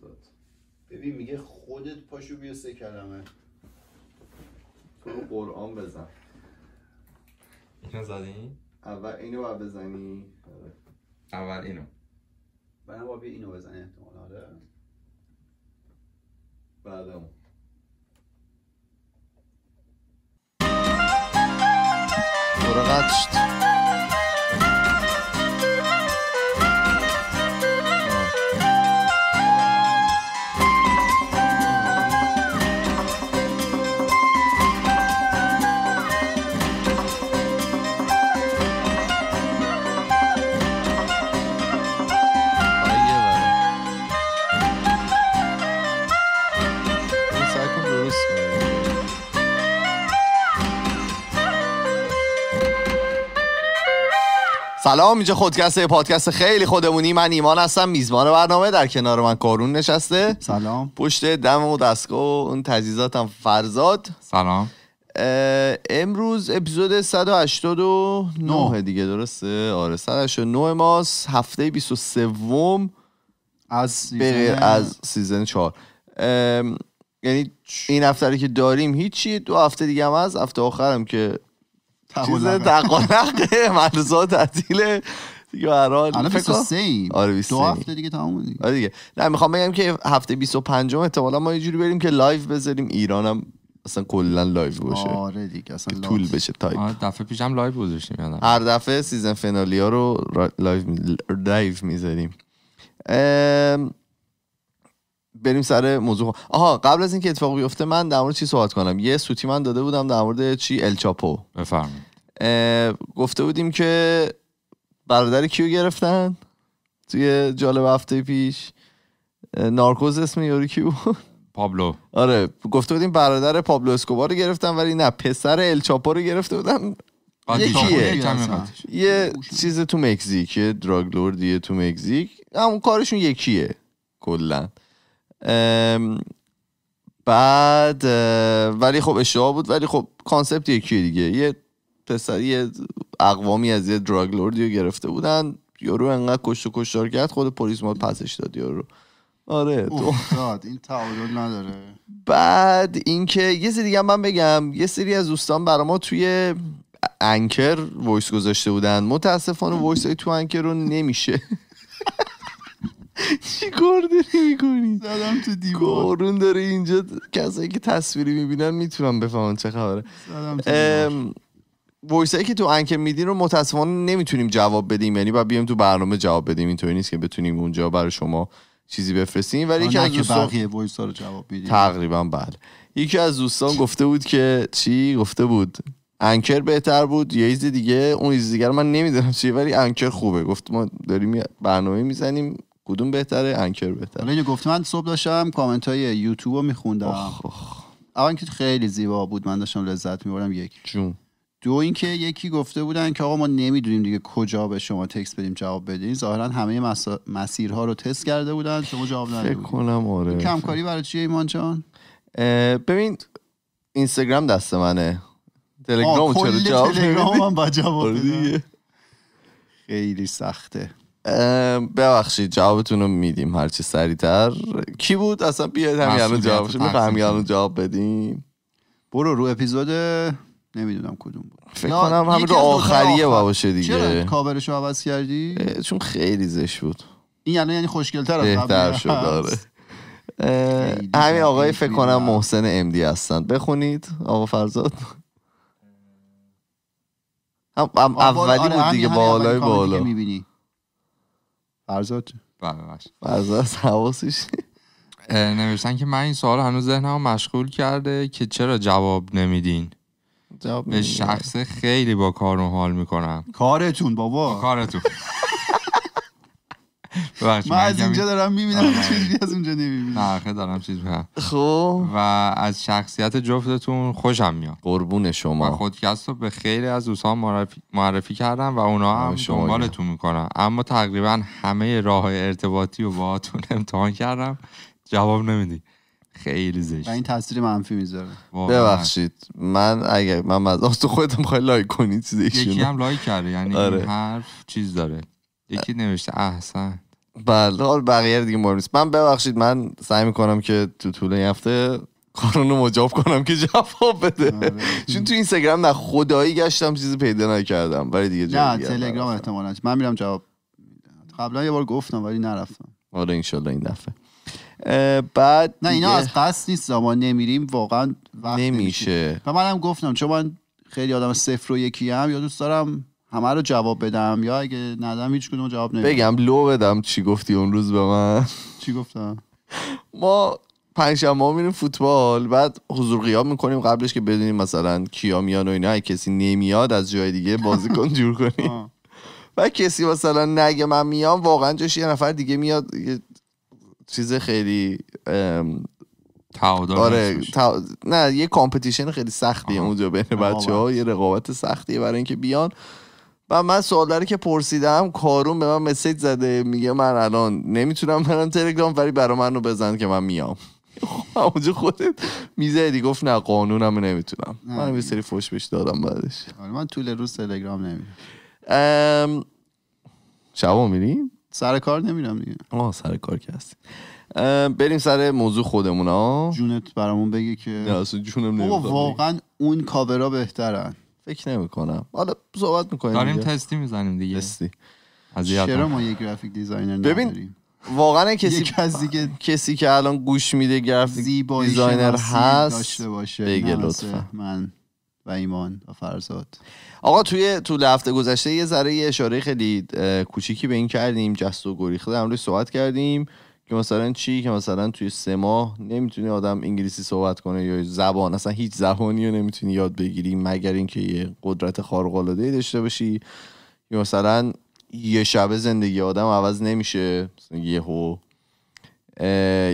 داد ببین میگه خودت پاشو بیا سه کلمه تو رو قرآن بزن اینو زدی؟ اول اینو باید بزنی آره. اول اینو بعدم باید اینو بزنی احتمال آره بعد اون برو سلام اینجا خودکسته پادکست خیلی خودمونی من ایمان هستم میزبان برنامه در کنار من کارون نشسته سلام پشت دم و دستگاه و اون تجهیزاتم فرزاد سلام امروز اپیزود 189 دیگه درسته آره 189 ماست هفته 23 از سیزن از سیزن 4 یعنی این هفته که داریم هیچی دو هفته دیگه هم از هفته آخرم که چیز تقالقه مدرسه تعطیله دیگه به هر حال الان 23 ایم آره 23 دو هفته دیگه تموم دیگه آره دیگه نه میخوام بگم که هفته 25 م احتمالاً ما یه جوری بریم که لایف بذاریم ایرانم اصلا کلا لایو باشه آره دیگه اصلا طول بشه تایپ آره دفعه پیشم لایو گذاشتیم یادم هر دفعه سیزن فینالیا رو لایو لایو میذاریم بریم سر موضوع آها قبل از اینکه اتفاقی افته من در مورد چی صحبت کنم یه سوتی من داده بودم در مورد چی الچاپو بفرمایید گفته بودیم که برادر کیو گرفتن توی جالب هفته پیش نارکوز اسم یاری کیو. پابلو آره گفته بودیم برادر پابلو اسکوبار رو گرفتن ولی نه پسر الچاپو رو گرفته بودن یکیه یه چیز تو مکزیک یه دراگ تو مکزیک همون کارشون یکیه کلا بعد ولی خب اشتباه بود ولی خب کانسپت یکی دیگه یه پسری یه اقوامی از یه دراگ رو گرفته بودن یارو انقدر کشت و کشتار کرد خود پلیس ما پسش داد یارو آره تو این تعادل نداره بعد اینکه یه سری دیگه من بگم یه سری از دوستان برای ما توی انکر وایس گذاشته بودن متاسفانه وایس های تو انکر رو نمیشه چی کار داری میکنی زدم تو دیوار بارون داره اینجا کسایی که تصویری میبینن میتونم بفهمن چه خبره وایسایی که تو انکر میدین رو متاسفانه نمیتونیم جواب بدیم یعنی باید بیایم تو برنامه جواب بدیم اینطوری نیست که بتونیم اونجا برای شما چیزی بفرستیم ولی یکی از دوستان بقیه وایس رو جواب بدیم تقریبا بله یکی از دوستان گفته بود که چی گفته بود انکر بهتر بود یه چیز دیگه اون چیز دیگه رو من نمیدونم چیه ولی انکر خوبه گفت ما داریم برنامه میزنیم کدوم بهتره انکر بهتره ولی یه من صبح داشتم کامنت های یوتیوب رو میخوندم اول که خیلی زیبا بود من داشتم لذت میبردم یک جون دو اینکه یکی گفته بودن که آقا ما نمیدونیم دیگه کجا به شما تکس بدیم جواب بدین ظاهرا همه مسیر مسیرها رو تست کرده بودن شما جواب ندادید فکر کنم آره کمکاری برای چیه ایمان جان ببین اینستاگرام دست منه تلگرام چرا جواب آره خیلی سخته ببخشید جوابتون رو میدیم هرچی سریعتر کی بود اصلا بیاید همین الان جوابش میخوام الان جواب بدیم برو رو اپیزود نمیدونم کدوم بود فکر کنم همین رو آخریه آخر. باشه دیگه چرا کابرش رو عوض کردی چون خیلی زش بود این یعنی یعنی خوشگلتر از بهتر شد داره همین آقای فکر کنم محسن امدی هستن بخونید آقا فرزاد هم اولی آره، بود دیگه بالای بالا میبینی فرزاد بله، فرزاد حواسش نوشتن که من این سوال هنوز ذهنمو مشغول کرده که چرا جواب نمیدین جواب به شخص خیلی با کارون حال میکنم کارتون بابا کارتون من از اینجا دارم میبینم آره. چیزی از اونجا نمیبینم خیلی دارم چیز خوب و از شخصیت جفتتون خوشم میاد قربون شما خودکست رو به خیلی از دوستان معرفی, معرفی کردم و اونا هم آره، دنبالتون میکنن اما تقریبا همه راه ارتباطی رو باهاتون امتحان کردم جواب نمیدی خیلی زشت این تاثیر منفی میذاره ببخشید من اگه من از تو خودتون خیلی لایک کنید چیز یکی هم لایک کرده یعنی آره. حرف چیز داره یکی نوشته احسن بله حال بقیه دیگه مهم نیست من ببخشید من سعی میکنم که تو طول این هفته قانون رو مجاب کنم که جواب بده آره، چون تو اینستاگرام نه خدایی گشتم چیزی پیدا نکردم ولی دیگه نه تلگرام احتمالاً من میرم جواب قبلا یه بار گفتم ولی نرفتم آره انشالله این دفعه بعد نه اینا از قصد نیست ما نمیریم واقعا وقت نمیشه و هم گفتم چون من خیلی آدم صفر و یکی هم یا دوست دارم همه رو جواب بدم یا اگه ندم هیچ کدوم جواب نمیدم بگم لو بدم چی گفتی اون روز به من چی گفتم ما پنجشنبه ما میریم فوتبال بعد حضور غیاب میکنیم قبلش که بدونیم مثلا کیا میان و اینا کسی نمیاد از جای دیگه بازیکن جور کنیم و کسی مثلا نگه من میام واقعا جاش یه نفر دیگه میاد چیز خیلی تعادل آره تا... نه یه کامپتیشن خیلی سختیه اونجا بین بچه ها یه رقابت سختیه برای اینکه بیان و من سوال داره که پرسیدم کارون به من مسیج زده میگه من الان نمیتونم برم تلگرام ولی برا من رو بزن که من میام اونجا خودت میزدی گفت نه قانونم نمیتونم من یه سری فوش بهش دادم بعدش آره، من طول روز تلگرام نمیرم ام... شبا میریم سر کار نمیرم دیگه آه سر کار که هستی بریم سر موضوع خودمون ها جونت برامون بگی که جونم واقعا اون کاورا بهترن فکر کنم حالا صحبت میکنیم داریم تستی میزنیم دیگه تستی چرا ما یک گرافیک دیزاینر ببین نداریم. واقعا کسی از که کسی که الان گوش میده گرافیک دیزاینر هست داشته باشه بگه لطفا من و ایمان و فرزاد آقا توی تو هفته گذشته یه ذره یه اشاره خیلی کوچیکی به این کردیم جست و گریخته در صحبت کردیم که مثلا چی که مثلا توی سه ماه نمیتونی آدم انگلیسی صحبت کنه یا زبان اصلا هیچ زبانی رو نمیتونی یاد بگیری مگر اینکه یه قدرت خارق العاده داشته باشی یا مثلا یه شبه زندگی آدم عوض نمیشه یهو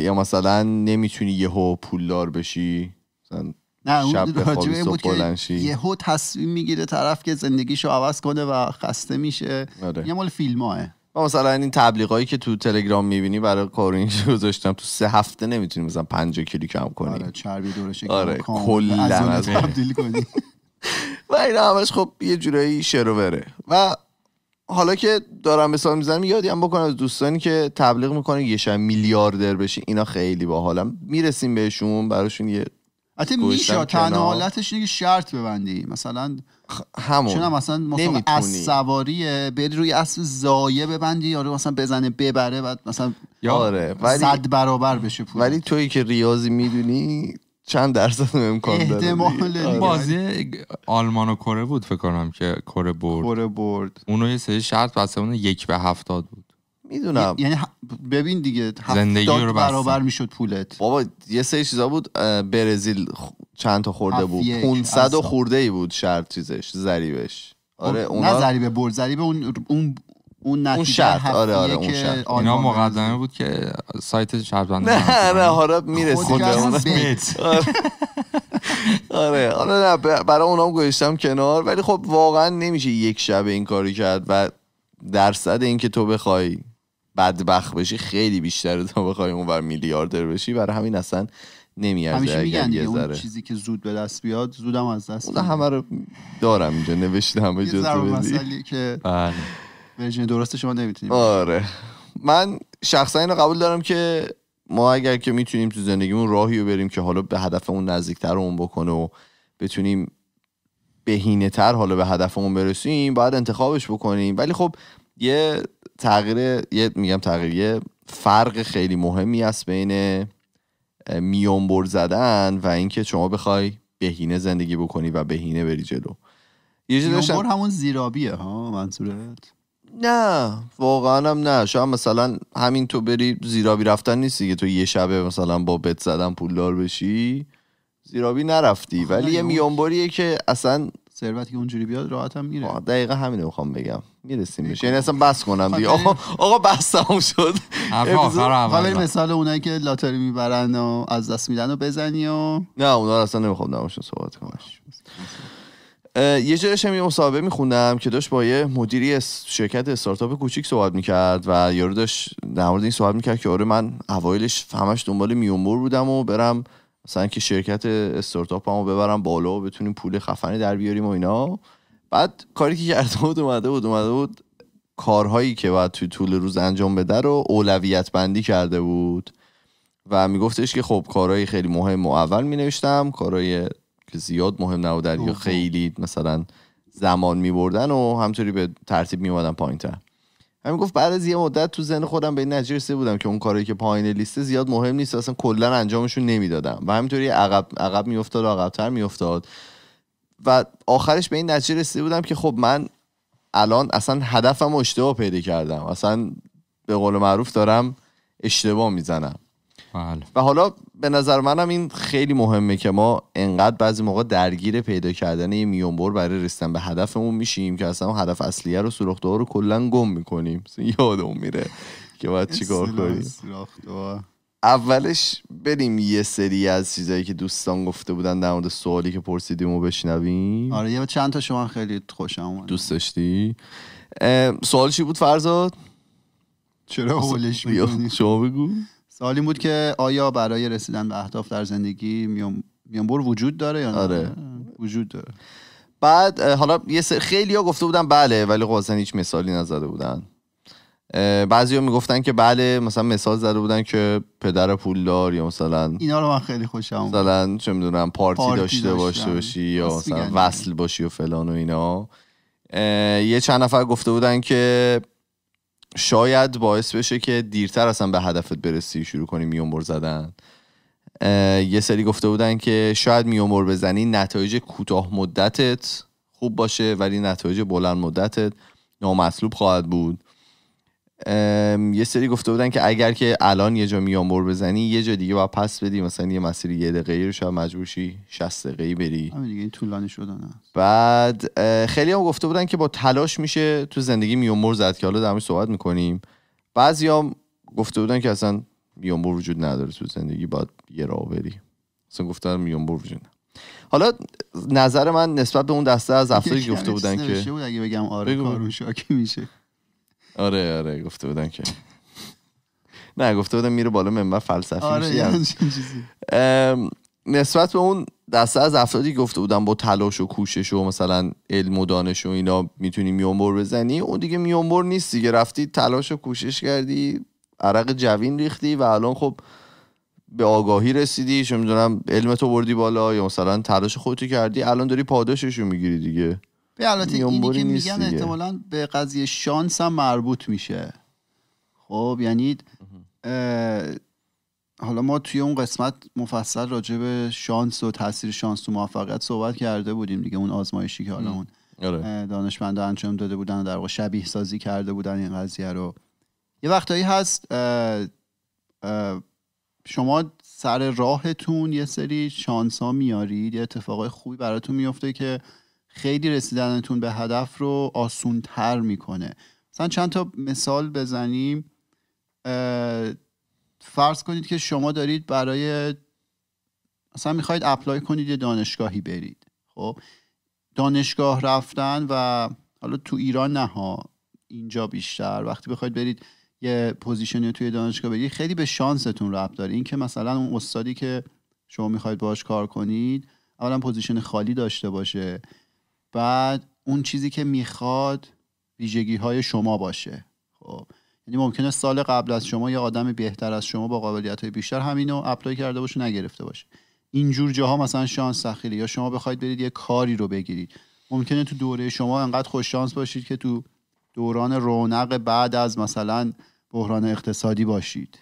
یا مثلا نمیتونی یهو پولدار بشی مثلا نه شب یه بود که یهو تصمیم میگیره طرف که زندگیشو عوض کنه و خسته میشه آره. یه مال فیلم مثلا این تبلیغایی که تو تلگرام میبینی برای کارونیش گذاشتم تو سه هفته نمیتونی مثلا 50 کلی کم کنی آره چربی دورش آره کلا از تبدیل کنی و این همش خب یه جورایی بره و حالا که دارم مثال میزنم یادی هم بکنم از دوستانی که تبلیغ میکنه یه شب میلیاردر بشی اینا خیلی باحالم میرسیم بهشون براشون یه حتی میشه تنها حالتش اینه که شرط ببندی مثلا همون چون هم مثلا از سواریه بری روی اصل زایه ببندی یارو مثلا بزنه ببره بعد مثلا یاره ولی صد برابر بشه پول ولی تویی که ریاضی میدونی چند درصد امکان داره آره. بازی آلمان و کره بود فکر کنم که کره برد کره برد اونو یه سری شرط واسه یک به هفتاد بود میدونم یعنی ببین دیگه زندگی رو برابر میشد پولت بابا یه سری چیزا بود برزیل چند تا خورده بود 500 خورده ای بود شرط چیزش ضریبش خب، آره اونا نه ضریبه برد اون اون اون اون شرط آره آره اون شرط اینا مقدمه بود که سایت شرط بندی نه نه حالا میرسیم به اون بیت آره, آره، نه برای اونام گوشتم کنار ولی خب واقعا نمیشه یک شب این کاری کرد و درصد اینکه تو بخوای بدبخت بشی خیلی بیشتر تا بخوای اون بر میلیاردر بشی برای همین اصلا نمیارزه همیشه میگن یه اون چیزی که زود به دست بیاد زودم از دست اون همه رو دارم اینجا نوشته همه جزو مسئله که بله. ورژن درست شما نمیتونیم آره من شخصا اینو قبول دارم که ما اگر که میتونیم تو زندگیمون راهی رو بریم که حالا به هدفمون نزدیکتر اون بکنه و بتونیم بهینه تر حالا به هدفمون برسیم باید انتخابش بکنیم ولی خب یه تغییر یه میگم تغییر فرق خیلی مهمی است بین میونبر زدن و اینکه شما بخوای بهینه زندگی بکنی و بهینه بری جلو یه همون زیرابیه ها منصورت نه واقعا هم نه شما مثلا همین تو بری زیرابی رفتن نیستی که تو یه شبه مثلا با بت زدن پولدار بشی زیرابی نرفتی ولی یه میونبریه که اصلا ثروتی که اونجوری بیاد راحت هم میره دقیقا همینو میخوام بگم میرسیم میشه یعنی اصلا بس کنم دیگه آقا آقا بس تموم شد حالا این بله. مثال اونایی که لاتاری میبرن و از دست میدن و بزنی و نه اونا اصلا نمیخوام نماشون صحبت کنم یه جایش هم یه مصاحبه میخوندم که داشت با یه مدیری شرکت استارتاپ کوچیک صحبت میکرد و یارو داشت در مورد این صحبت میکرد که آره من اوایلش فهمش دنبال میونبور بودم و برم مثلا که شرکت استارتاپ همو ببرم بالا و بتونیم پول خفنی در بیاریم و اینا بعد کاری که کرده بود اومده بود اومده بود کارهایی که باید توی طول روز انجام بده رو اولویت بندی کرده بود و میگفتش که خب کارهای خیلی مهم و اول می نوشتم کارهای که زیاد مهم نبود، یا خیلی مثلا زمان می بردن و همطوری به ترتیب می اومدن پایین تر همین گفت بعد از یه مدت تو ذهن خودم به این نتیجه بودم که اون کاری که پایین لیست زیاد مهم نیست اصلا کلا انجامشون نمیدادم و همینطوری عقب عقب میافتاد و عقبتر میافتاد و آخرش به این نتیجه رسیده بودم که خب من الان اصلا هدفم اشتباه پیدا کردم اصلا به قول معروف دارم اشتباه میزنم بله. و حالا به نظر منم این خیلی مهمه که ما انقدر بعضی موقع درگیر پیدا کردن یه میونبر برای رسیدن به هدفمون میشیم که اصلا هدف اصلیه رو سوراخ رو کلا گم میکنیم یادمون میره که باید چیکار کنیم اولش بریم یه سری از چیزایی که دوستان گفته بودن در مورد سوالی که پرسیدیم و بشنویم آره یه چند تا شما خیلی خوشم اومد دوست داشتی سوال چی بود فرزاد چرا هولش میکنی شما بگو سوال این بود که آیا برای رسیدن به اهداف در زندگی میانبر وجود داره یا نه آره. وجود داره بعد حالا یه سر خیلی ها گفته بودن بله ولی خب هیچ مثالی نزده بودن بعضی ها میگفتن که بله مثلا مثال زده بودن که پدر پولدار یا مثلا اینا رو من خیلی خوشم مثلا چه میدونم پارتی, داشته باشه باشی یا وصل باشی و فلان و اینا یه چند نفر گفته بودن که شاید باعث بشه که دیرتر اصلا به هدفت برسی شروع کنی میونبر زدن یه سری گفته بودن که شاید میونبر بزنی نتایج کوتاه مدتت خوب باشه ولی نتایج بلند مدتت نامطلوب خواهد بود یه سری گفته بودن که اگر که الان یه جا میامور بزنی یه جا دیگه باید پس بدی مثلا یه مسیر یه دقیقه رو شاید مجبور شی 60 دقیقه بری همین دیگه این طولانی شدن بعد خیلی هم گفته بودن که با تلاش میشه تو زندگی میامور زد که حالا در صحبت میکنیم بعضی هم گفته بودن که اصلا میامور وجود نداره تو زندگی باید یه راه بری اصلا گفتن میامور وجود حالا نظر من نسبت به اون دسته از افرادی گفته بودن که بود اگه بگم آره کارون شاکی میشه آره آره گفته بودن که نه گفته بودن میره بالا منبر فلسفی آره یعنی نسبت به اون دسته از افرادی گفته بودن با تلاش و کوشش و مثلا علم و دانش و اینا میتونی میونبر بزنی اون دیگه میونبر نیست دیگه رفتی تلاش و کوشش کردی عرق جوین ریختی و الان خب به آگاهی رسیدی چه میدونم علمتو بردی بالا یا مثلا تلاش خودتو کردی الان داری پاداششو میگیری دیگه به البته اینی که میگن احتمالا به قضیه شانس هم مربوط میشه خب یعنی حالا ما توی اون قسمت مفصل راجع به شانس و تاثیر شانس تو موفقیت صحبت کرده بودیم دیگه اون آزمایشی که حالا اون آره. دانشمندا انجام داده بودن و در واقع شبیه سازی کرده بودن این قضیه رو یه وقتایی هست شما سر راهتون یه سری شانس ها میارید یه اتفاقای خوبی براتون میفته که خیلی رسیدنتون به هدف رو تر میکنه مثلا چند تا مثال بزنیم فرض کنید که شما دارید برای مثلا میخواید اپلای کنید یه دانشگاهی برید خب دانشگاه رفتن و حالا تو ایران نه اینجا بیشتر وقتی بخواید برید یه پوزیشنی توی دانشگاه بگیرید خیلی به شانستون ربط داره اینکه مثلا اون استادی که شما میخواید باهاش کار کنید اولا پوزیشن خالی داشته باشه بعد اون چیزی که میخواد ویژگی های شما باشه خب یعنی ممکنه سال قبل از شما یه آدم بهتر از شما با قابلیت های بیشتر همینو اپلای کرده باشه نگرفته باشه اینجور جاها مثلا شانس سخیره یا شما بخواید برید یه کاری رو بگیرید ممکنه تو دوره شما انقدر خوش شانس باشید که تو دوران رونق بعد از مثلا بحران اقتصادی باشید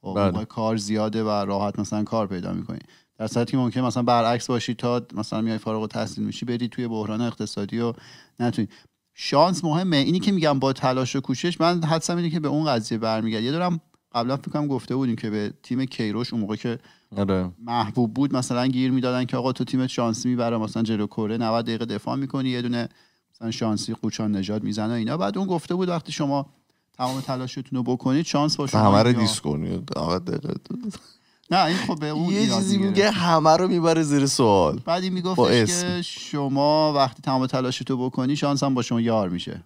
خب بله. کار زیاده و راحت مثلا کار پیدا میکنید در صورتی که ممکنه مثلا برعکس باشی تا مثلا میای فارغ التحصیل میشی بری توی بحران اقتصادی و نتونی شانس مهمه اینی که میگم با تلاش و کوشش من حدسم اینه که به اون قضیه برمیگرد یه دارم قبلا فکر کنم گفته بودیم که به تیم کیروش اون موقع که آره. محبوب بود مثلا گیر میدادن که آقا تو تیم شانسی میبره مثلا جلو کره 90 دقیقه دفاع میکنی یه دونه مثلا شانسی قوچان نجات میزنه اینا بعد اون گفته بود وقتی شما تمام تلاشتون رو بکنید شانس با همه رو دیس کنید نه این خب به اون یه چیزی میگه همه رو میبره زیر سوال بعد این میگفتش که شما وقتی تمام تو بکنی شانس هم با شما یار میشه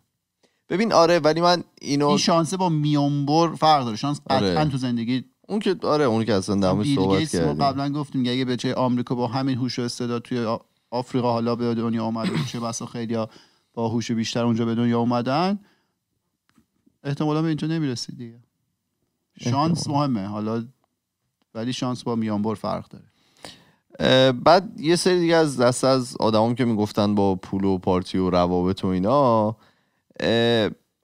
ببین آره ولی من اینو این شانس با میونبر فرق داره شانس آره. قطعا تو زندگی اون که آره اون که اصلا صحبت قبلا گفتیم که اگه بچه آمریکا با همین هوش و استعداد توی آفریقا حالا به دنیا اومد چه بسا خیلی با هوش بیشتر اونجا به دنیا اومدن احتمالا به اینجا نمیرسید دیگه شانس مهمه حالا ولی شانس با میانبر فرق داره بعد یه سری دیگه از دست از آدمام که میگفتن با پول و پارتی و روابط و اینا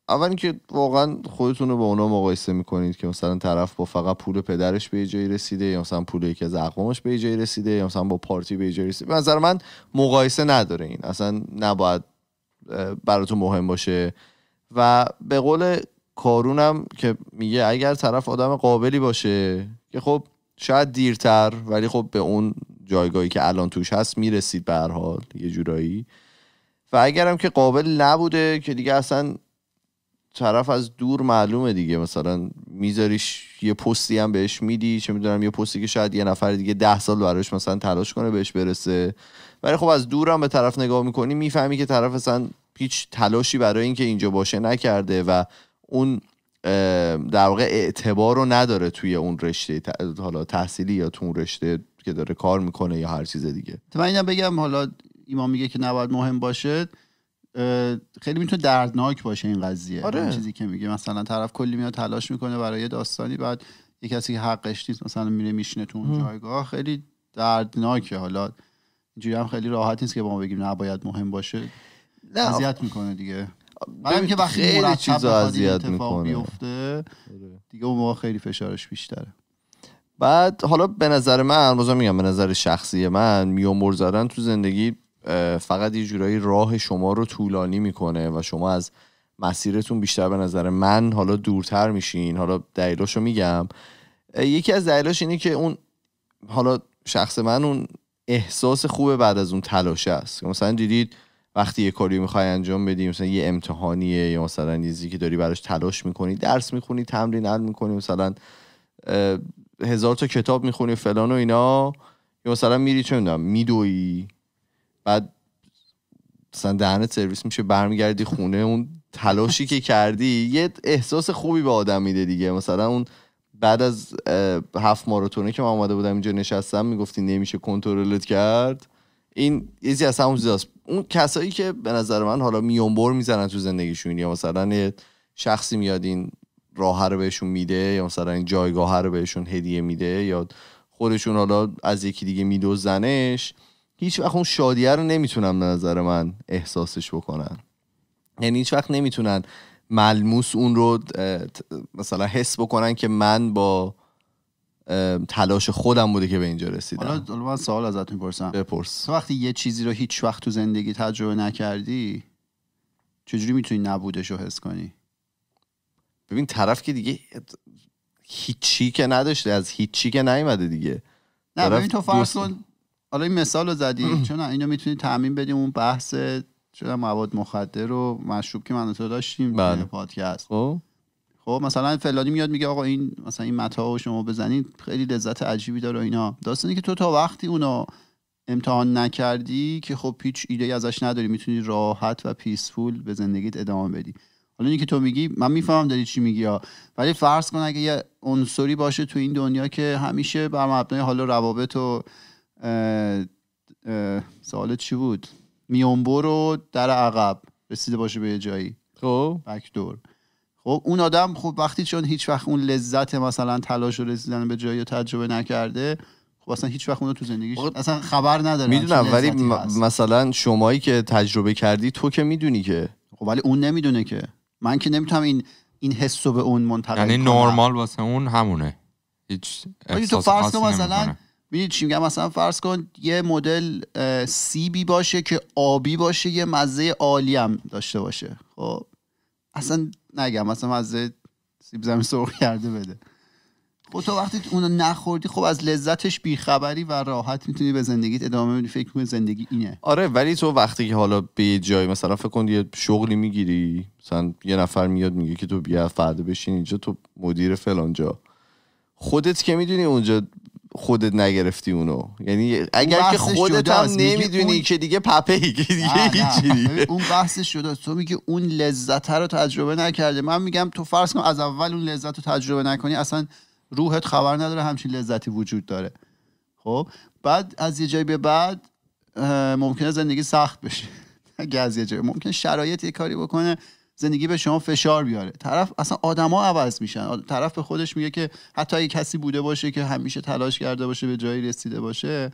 اول که واقعا خودتون رو با اونا مقایسه میکنید که مثلا طرف با فقط پول پدرش به جایی رسیده یا مثلا پول یکی از اقوامش به جایی رسیده یا مثلا با پارتی به جایی رسیده به نظر من مقایسه نداره این اصلا نباید براتون مهم باشه و به قول کارونم که میگه اگر طرف آدم قابلی باشه که خب شاید دیرتر ولی خب به اون جایگاهی که الان توش هست میرسید به هر حال یه جورایی و اگرم که قابل نبوده که دیگه اصلا طرف از دور معلومه دیگه مثلا میذاریش یه پستی هم بهش میدی چه میدونم یه پستی که شاید یه نفر دیگه ده سال براش مثلا تلاش کنه بهش برسه ولی خب از دور هم به طرف نگاه میکنی میفهمی که طرف اصلا هیچ تلاشی برای اینکه اینجا باشه نکرده و اون در واقع اعتبار رو نداره توی اون رشته حالا تحصیلی یا تو اون رشته که داره کار میکنه یا هر چیز دیگه من بگم حالا ایمان میگه که نباید مهم باشد خیلی میتونه دردناک باشه این قضیه آره. چیزی که میگه مثلا طرف کلی میاد تلاش میکنه برای داستانی بعد یه کسی که حقش نیست مثلا میره میشینه تو اون جایگاه خیلی دردناکه حالا اینجوری هم خیلی راحت نیست که با ما بگیم نباید مهم باشه اذیت میکنه دیگه من که وقتی خیلی چیزا اذیت میکنه بیفته آره. دیگه اون موقع خیلی فشارش بیشتره بعد حالا به نظر من بازم میگم به نظر شخصی من میامور زدن تو زندگی فقط یه جورایی راه شما رو طولانی میکنه و شما از مسیرتون بیشتر به نظر من حالا دورتر میشین حالا رو میگم یکی از دلیلاش اینه که اون حالا شخص من اون احساس خوبه بعد از اون تلاشه است مثلا دیدید وقتی یه کاری میخوای انجام بدی مثلا یه امتحانیه یا مثلا نیزی که داری براش تلاش میکنی درس میخونی تمرین حل میکنی مثلا هزار تا کتاب میخونی فلان و اینا یا مثلا میری چه میدونم میدوی بعد مثلا دهنت سرویس میشه برمیگردی خونه اون تلاشی که کردی یه احساس خوبی به آدم میده دیگه مثلا اون بعد از هفت ماراتونه که من آمده بودم اینجا نشستم میگفتی نمیشه کنترلت کرد این یه از همون اون کسایی که به نظر من حالا میونبر میزنن تو زندگیشون یا مثلا یه شخصی میاد این راه رو بهشون میده یا مثلا این جایگاه رو بهشون هدیه میده یا خودشون حالا از یکی دیگه میدوزنش هیچ وقت اون شادیه رو نمیتونن به نظر من احساسش بکنن یعنی هیچ وقت نمیتونن ملموس اون رو مثلا حس بکنن که من با تلاش خودم بوده که به اینجا رسیدم حالا من سوال ازت میپرسم بپرس تو وقتی یه چیزی رو هیچ وقت تو زندگی تجربه نکردی چجوری میتونی نبودش رو حس کنی ببین طرف که دیگه هیچی که نداشته از هیچی که نیومده دیگه نه ببین تو فرض حالا این مثال رو زدی چون اینو میتونی تعمین بدیم اون بحث شده مواد مخدر و مشروب که من تو داشتیم بله. پادکست خب خب، مثلا فلانی میاد میگه آقا این مثلا این متا شما بزنید خیلی لذت عجیبی داره اینا داستانی که تو تا وقتی اونا امتحان نکردی که خب پیچ ایده ازش نداری میتونی راحت و پیسفول به زندگیت ادامه بدی حالا اینکه تو میگی من میفهمم داری چی میگی ها ولی فرض کن اگه یه عنصری باشه تو این دنیا که همیشه بر مبنای حالا روابط و سوال چی بود میونبر و در عقب رسیده باشه به یه جایی خب بک دور خب اون آدم خب وقتی چون هیچ وقت اون لذت مثلا تلاش رو رسیدن به جایی تجربه نکرده خب اصلا هیچ وقت اونو تو زندگیش اصلا خبر نداره میدونم ولی مثلا شمایی که تجربه کردی تو که میدونی که خب ولی اون نمیدونه که من که نمیتونم این این حس به اون منتقل یعنی نرمال واسه اون همونه هیچ تو فرض کن مثلا چی میگم مثلا فرض کن یه مدل سیبی باشه که آبی باشه یه مزه عالی داشته باشه خب اصلا نگم اصلا از سیب زمین سرخ کرده بده خب تو وقتی اونو نخوردی خب از لذتش بیخبری و راحت میتونی به زندگیت ادامه بدی فکر کنی زندگی اینه آره ولی تو وقتی که حالا به یه جایی مثلا فکر کن یه شغلی میگیری مثلا یه نفر میاد میگه که تو بیا فرده بشین اینجا تو مدیر فلان جا خودت که میدونی اونجا خودت نگرفتی اونو یعنی اگر که خودت هم نمیدونی که دیگه پپه که دیگه هیچی اون بحثش شده تو میگی اون لذت رو تجربه نکرده من میگم تو فرض کن از اول اون لذت رو تجربه نکنی اصلا روحت خبر نداره همچین لذتی وجود داره خب بعد از یه جایی به بعد ممکنه زندگی سخت بشه اگه از یه جایی ممکن شرایط یه کاری بکنه زندگی به شما فشار بیاره طرف اصلا آدما عوض میشن طرف به خودش میگه که حتی اگه کسی بوده باشه که همیشه تلاش کرده باشه به جایی رسیده باشه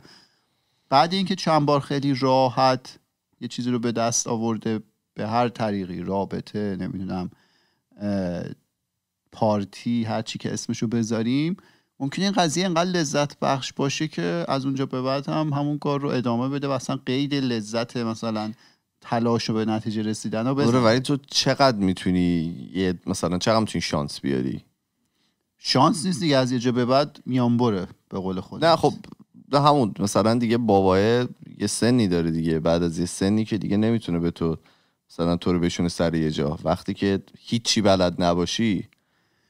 بعد اینکه چند بار خیلی راحت یه چیزی رو به دست آورده به هر طریقی رابطه نمیدونم پارتی هر چی که اسمشو بذاریم ممکن این قضیه انقدر لذت بخش باشه که از اونجا به بعد هم همون کار رو ادامه بده و اصلا قید لذت مثلا تلاش به نتیجه رسیدن و آره، برو ولی تو چقدر میتونی یه مثلا چقدر میتونی شانس بیاری شانس نیست دیگه از یه جا به بعد میان بره به قول خود نه خب ده همون مثلا دیگه بابای یه سنی داره دیگه بعد از یه سنی که دیگه نمیتونه به تو مثلا تو رو بشونه سر یه جا وقتی که هیچی بلد نباشی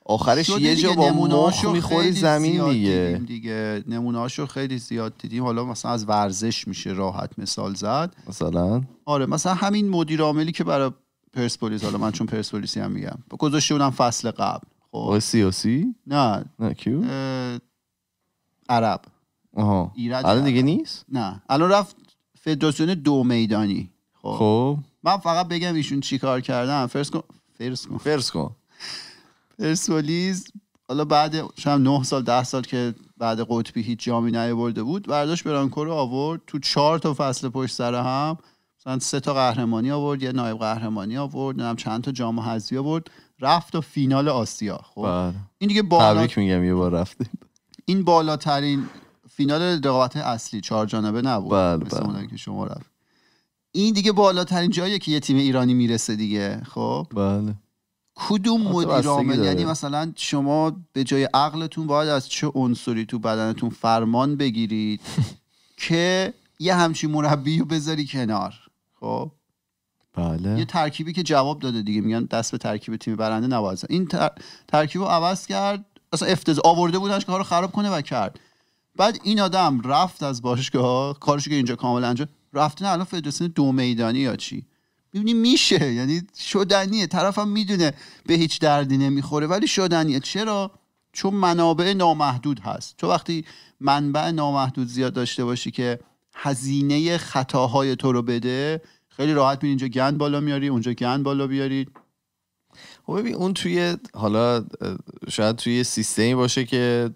آخرش یه جا با مخ میخوری زمین دیگه دیگه نمونهاشو خیلی زیاد دیدیم حالا مثلا از ورزش میشه راحت مثال زد مثلا آره مثلا همین مدیر عاملی که برای پرسپولیس حالا من چون پرسپولیسی هم میگم گذاشته بودم فصل قبل خب سیاسی نه نه کیو اه... عرب آها الان دیگه نیست نه الان رفت فدراسیون دو میدانی خب خب من فقط بگم ایشون چیکار کردن فرس کن کن فرس کن پرسپولیس حالا بعد شاید 9 سال 10 سال که بعد قطبی هیچ جامی نیاورده بود برداشت برانکو رو آورد تو چهار تا فصل پشت سر هم مثلا سه تا قهرمانی آورد یه نایب قهرمانی آورد نمیدونم چند تا جام حذفی آورد رفت و فینال آسیا خب بله. این دیگه بالا تبریک میگم یه بار رفتیم این بالاترین فینال رقابت اصلی چهار جانبه نبود بله, بله. مثل که شما رفت این دیگه بالاترین جاییه که یه تیم ایرانی میرسه دیگه خب بله کدوم مدیر عامل یعنی مثلا شما به جای عقلتون باید از چه عنصری تو بدنتون فرمان بگیرید که یه همچین مربی رو بذاری کنار خب بله. یه ترکیبی که جواب داده دیگه میگن دست به ترکیب تیم برنده نواز این ترکیب رو عوض کرد اصلا افتضاح آورده بودنش کارو خراب کنه و کرد بعد این آدم رفت از باشگاه کارش که اینجا کامل انجام رفتن نه الان فدراسیون دو میدانی یا چی میبینی میشه یعنی شدنیه طرفم میدونه به هیچ دردی نمیخوره ولی شدنیه چرا چون منابع نامحدود هست تو وقتی منبع نامحدود زیاد داشته باشی که هزینه خطاهای تو رو بده خیلی راحت میری اینجا گند بالا میاری اونجا گند بالا بیاری خب ببین اون توی حالا شاید توی سیستمی باشه که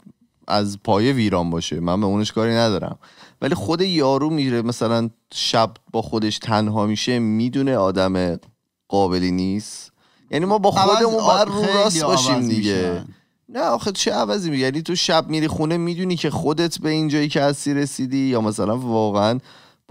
از پایه ویران باشه من به اونش کاری ندارم ولی خود یارو میره مثلا شب با خودش تنها میشه میدونه آدم قابلی نیست یعنی ما با خودمون بر رو راست باشیم دیگه نه آخه چه عوضی میگه یعنی تو شب میری خونه میدونی که خودت به اینجایی که هستی رسیدی یا مثلا واقعا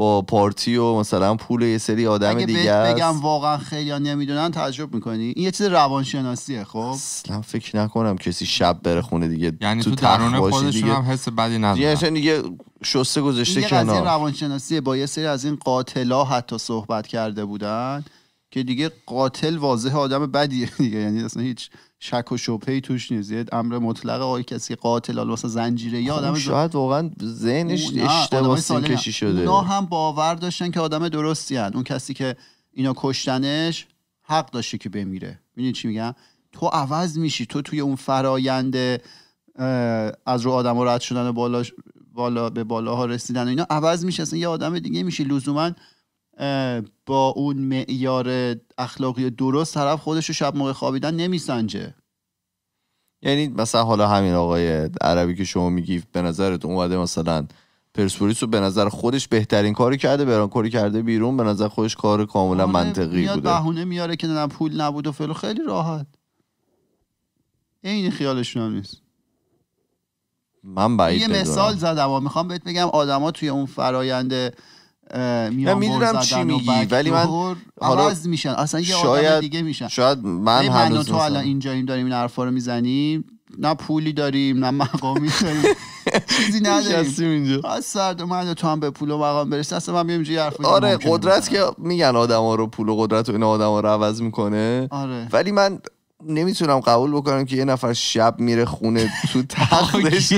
با پارتی و مثلا پول یه سری آدم اگه دیگه بگم واقعا خیلی نمیدونن تعجب میکنی این یه چیز روانشناسیه خب اصلا فکر نکنم کسی شب بره خونه دیگه یعنی تو, تو درون هم حس بدی ندارن دیگه دیگه شسته گذاشته کنار از این روانشناسیه با یه سری از این قاتلا حتی صحبت کرده بودن که دیگه قاتل واضح آدم بدیه دیگه یعنی اصلا هیچ شک و شبهه توش نیست امر مطلق آقای کسی قاتل حالا زنجیره یا خب آدم شاید واقعا ذهنش اشتباه کشی شده اونا هم باور داشتن که آدم درستی هن. اون کسی که اینا کشتنش حق داشته که بمیره میدونی چی میگم تو عوض میشی تو توی اون فرایند از رو آدم رد شدن بالا, بالا به بالاها رسیدن و اینا عوض میشه اصلا یه آدم دیگه میشی لزوما با اون معیار اخلاقی درست طرف خودش رو شب موقع خوابیدن نمیسنجه یعنی مثلا حالا همین آقای عربی که شما میگی به نظرت اومده مثلا پرسپولیس رو به نظر خودش بهترین کاری کرده کاری کرده بیرون به نظر خودش کار کاملا منطقی میاد بوده بهونه میاره که نه پول نبود و فلو خیلی راحت این خیالش نیست من یه مثال زدم و میخوام بهت بگم آدما توی اون فراینده میان میدونم چی میگی ولی من حالا میشن اصلا یه شاید دیگه میشن شاید من هنوز تو الان اینجا این داریم این حرفا رو میزنیم نه پولی داریم نه مقامی داریم چیزی نداریم اینجا از سرد من تو هم به پول و مقام برسیم اصلا من میام یه حرف آره قدرت که میگن آدما رو پول و قدرت و این آدما رو عوض میکنه آره. ولی من نمیتونم قبول بکنم که یه نفر شب میره خونه تو تختش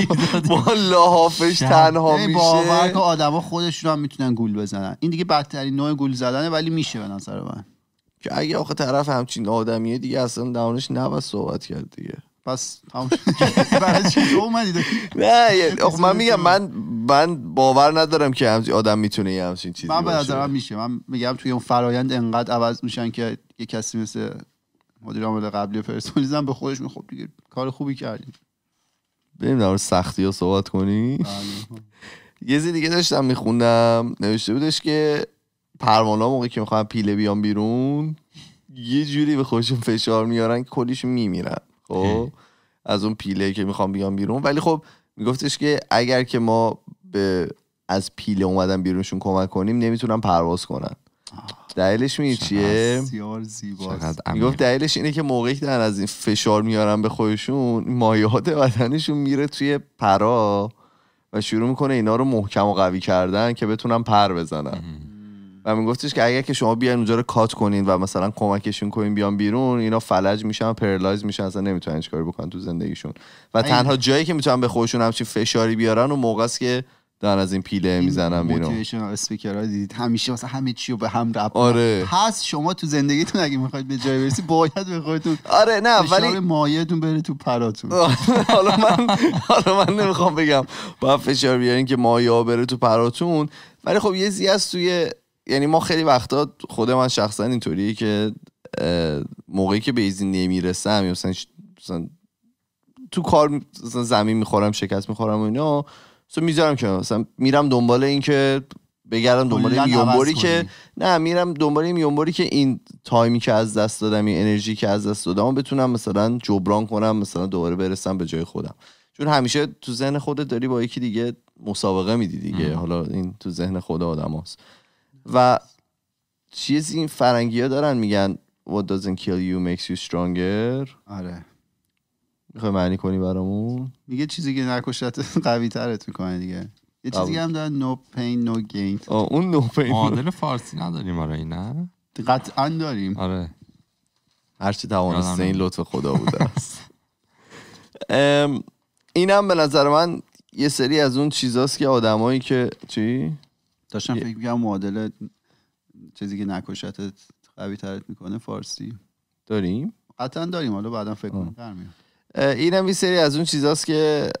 با لحافش تنها میشه باور که آدما خودشون هم میتونن گول بزنن این دیگه بدترین نوع گول زدنه ولی میشه به نظر من که اگه آخه طرف همچین آدمیه دیگه اصلا درونش نباید صحبت کرد دیگه پس نه من میگم من من باور ندارم که همچین آدم میتونه یه همچین چیزی من به نظرم میشه من میگم توی اون فرایند انقدر عوض میشن که یه کسی مثل مدیر عامل قبلی پرسپولیس هم به خودش می دیگه کار خوبی کردیم بریم در سختی ها صحبت کنی بله. یه زی دیگه داشتم میخوندم نوشته بودش که پروانا موقعی که میخوان پیله بیان بیرون یه جوری به خودشون فشار میارن که کلیشون میمیرن خب از اون پیله که میخوام بیان بیرون ولی خب میگفتش که اگر که ما به از پیله اومدن بیرونشون کمک کنیم نمیتونن پرواز کنن دلیلش می چیه بسیار زیباست میگفت دلیلش اینه که موقعی که از این فشار میارن به خودشون مایات بدنشون میره توی پرا و شروع میکنه اینا رو محکم و قوی کردن که بتونن پر بزنن و میگفتش که اگر که شما بیان اونجا رو کات کنین و مثلا کمکشون کنین بیان بیرون اینا فلج میشن پرلایز میشن اصلا نمیتونن هیچ کاری بکنن تو زندگیشون و تنها جایی که میتونن به خودشون همچین فشاری بیارن و که دارن از این پیله میزنن بیرون موتیویشن اسپیکر دیدید همیشه واسه همه چی رو به هم ربط آره هست شما تو زندگیتون اگه میخواید به جای برسید باید به خودتون آره نه ولی مایتون بره تو پراتون حالا من حالا من نمیخوام بگم با فشار بیارین که مایه بره تو پراتون ولی خب یه زی از توی یعنی ما خیلی وقتا خود من شخصا اینطوریه که موقعی که به ایزی نمیرسم یا مثلا تو کار زمین میخورم شکست میخورم و اینا سو میذارم که مثلا میرم دنبال این که بگردم دنبال این که نه میرم دنبال این یونبوری که این تایمی که از دست دادم این انرژی که از دست دادم بتونم مثلا جبران کنم مثلا دوباره برسم به جای خودم چون همیشه تو ذهن خودت داری با یکی دیگه مسابقه میدی دیگه حالا این تو ذهن خود آدم هست. و چیزی این فرنگی ها دارن میگن what doesn't kill you makes you stronger آره میخوای معنی کنی برامون میگه چیزی که نکشت قوی ترت میکنه دیگه یه چیزی هم داره نو پین نو گین اون نو پین معادل فارسی نداریم آره نه قطعا داریم آره هرچی توانسته این لطف خدا بوده است اینم به نظر من یه سری از اون چیزاست که آدمایی که چی داشتم فکر میگم معادل چیزی که نکشتت قوی ترت میکنه فارسی داریم قطعا داریم حالا بعدا فکر کنم این هم یه سری از اون چیزاست که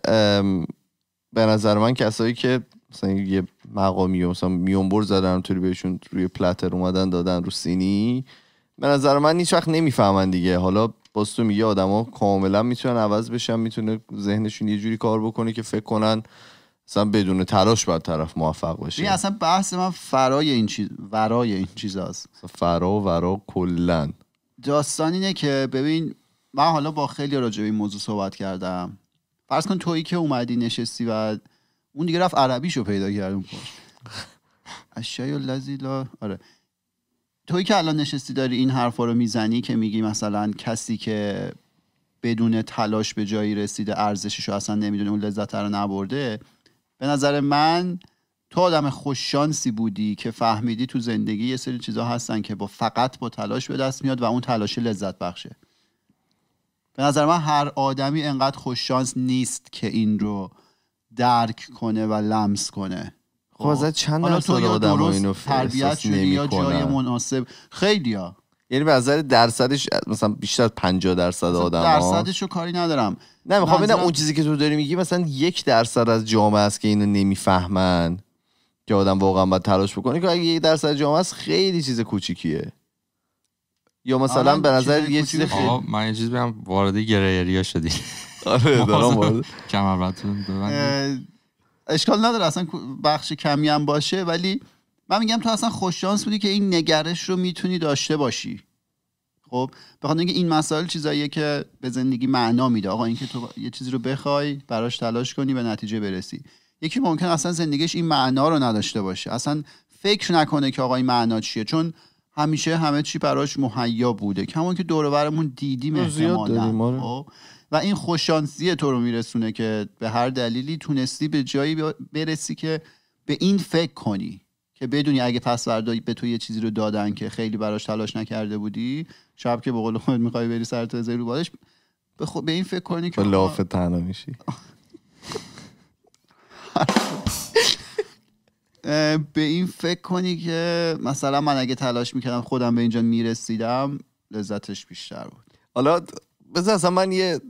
به نظر من کسایی که مثلا یه مقامی و مثلا میونبر زدن طوری بهشون روی پلتر اومدن دادن رو سینی به نظر من هیچ وقت نمیفهمن دیگه حالا باز تو میگه آدما کاملا میتونن عوض بشن میتونه ذهنشون یه جوری کار بکنه که فکر کنن مثلا بدون تلاش بر طرف موفق باشه این اصلا بحث من فرای این چیز ورای این چیزاست فرا و ورا کلا داستان که ببین من حالا با خیلی راجع به این موضوع صحبت کردم فرض کن تویی که اومدی نشستی و اون دیگه رفت عربیشو پیدا کرد اون اشیای آره توی که الان نشستی داری این حرفا رو میزنی که میگی مثلا کسی که بدون تلاش به جایی رسیده ارزشش رو اصلا نمیدونه اون لذت رو نبرده به نظر من تو آدم خوششانسی بودی که فهمیدی تو زندگی یه سری چیزا هستن که با فقط با تلاش به دست میاد و اون تلاش لذت بخشه به نظر من هر آدمی انقدر خوششانس نیست که این رو درک کنه و لمس کنه خب از چند حالا تو یا درست تربیت شدی یا جای مناسب خیلی ها یعنی به نظر درصدش مثلا بیشتر 50 درصد آدم درصدش رو کاری ندارم نه میخوام اون چیزی که تو داری میگی مثلا یک درصد از جامعه است که اینو نمیفهمن که آدم واقعا باید تلاش بکنه که اگه یک درصد جامعه است خیلی چیز کوچیکیه یا مثلا به نظر یه چیز خیلی من یه چیز بگم وارد ها شدی آره دارم وارد کمربندتون اشکال نداره اصلا بخش کمی هم باشه ولی من میگم تو اصلا خوششانس بودی که این نگرش رو میتونی داشته باشی خب بخاطر اینکه این مسائل چیزاییه که به زندگی معنا میده آقا اینکه تو یه چیزی رو بخوای براش تلاش کنی به نتیجه برسی یکی ممکن اصلا زندگیش این معنا رو نداشته باشه اصلا فکر نکنه که آقا این معنا چیه چون همیشه همه چی براش مهیا بوده همون که دورورمون دیدیم احتمالا آره. خب. و این خوشانسی تو رو میرسونه که به هر دلیلی تونستی به جایی برسی که به این فکر کنی که بدونی اگه پس به تو یه چیزی رو دادن که خیلی براش تلاش نکرده بودی شب که به قول خود میخوای بری سر تو رو به, به این فکر کنی که لاف تنها میشی به این فکر کنی که مثلا من اگه تلاش میکردم خودم به اینجا میرسیدم لذتش بیشتر بود حالا بذار اصلا من یه